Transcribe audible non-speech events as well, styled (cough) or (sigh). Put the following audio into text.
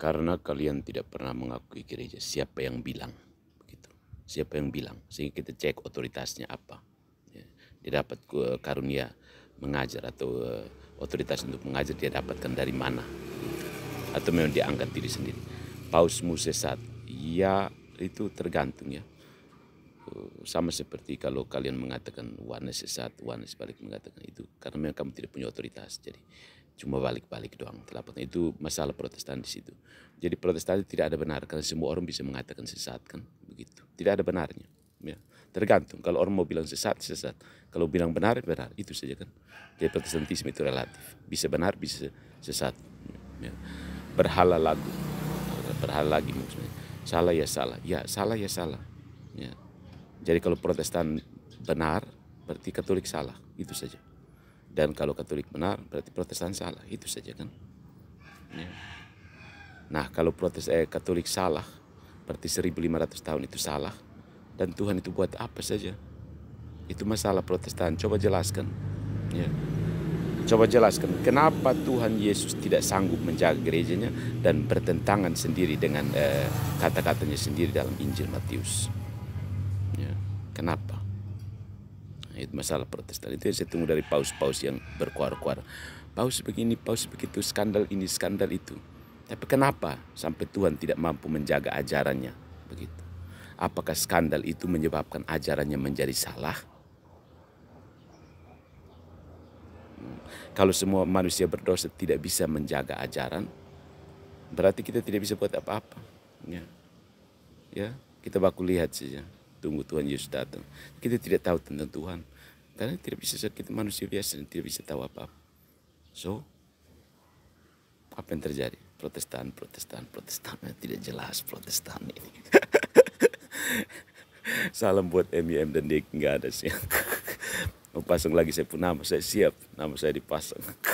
karena kalian tidak pernah mengakui gereja. Siapa yang bilang? Begitu. Siapa yang bilang? Sehingga kita cek otoritasnya apa. Ya. Dia dapat eh, karunia mengajar atau uh, otoritas untuk mengajar dia dapatkan dari mana? Atau memang dia angkat diri sendiri. Paus Musesat, ya itu tergantung ya. Eh, sama seperti kalau kalian mengatakan one sesat, one sebalik mengatakan itu. Karena memang kamu tidak punya otoritas. Jadi cuma balik-balik doang. Telapak itu masalah Protestan di situ. Jadi Protestan itu tidak ada benar karena semua orang bisa mengatakan sesat kan begitu. Tidak ada benarnya. Ya. Tergantung kalau orang mau bilang sesat sesat, kalau bilang benar benar itu saja kan. Jadi Protestantisme itu relatif. Bisa benar bisa sesat. Ya. Berhala lagu, berhala lagi maksudnya. Salah ya salah, ya salah ya salah. Ya. Jadi kalau Protestan benar berarti Katolik salah itu saja. Dan kalau Katolik benar, berarti Protestan salah. Itu saja kan. Ya. Nah, kalau Protes eh, Katolik salah, berarti 1500 tahun itu salah. Dan Tuhan itu buat apa saja. Itu masalah Protestan. Coba jelaskan. Ya. Coba jelaskan kenapa Tuhan Yesus tidak sanggup menjaga gerejanya dan bertentangan sendiri dengan eh, kata-katanya sendiri dalam Injil Matius. Ya. Kenapa? Itu masalah Protestan itu yang saya tunggu dari paus-paus yang berkuar-kuar. Paus begini, paus begitu, skandal ini, skandal itu. Tapi kenapa sampai Tuhan tidak mampu menjaga ajarannya? Begitu. Apakah skandal itu menyebabkan ajarannya menjadi salah? Hmm. Kalau semua manusia berdosa tidak bisa menjaga ajaran, berarti kita tidak bisa buat apa-apa. Ya. ya, kita baku lihat saja tunggu Tuhan Yesus datang. Kita tidak tahu tentang Tuhan. Karena tidak bisa kita manusia biasa dan tidak bisa tahu apa-apa. So, apa yang terjadi? Protestan, Protestan, Protestan. (laughs) Tidak jelas Protestan ini. (laughs) Salam buat MIM dan Dik. Enggak ada sih. (laughs) Mau pasang lagi saya pun nama. Saya siap. Nama saya dipasang.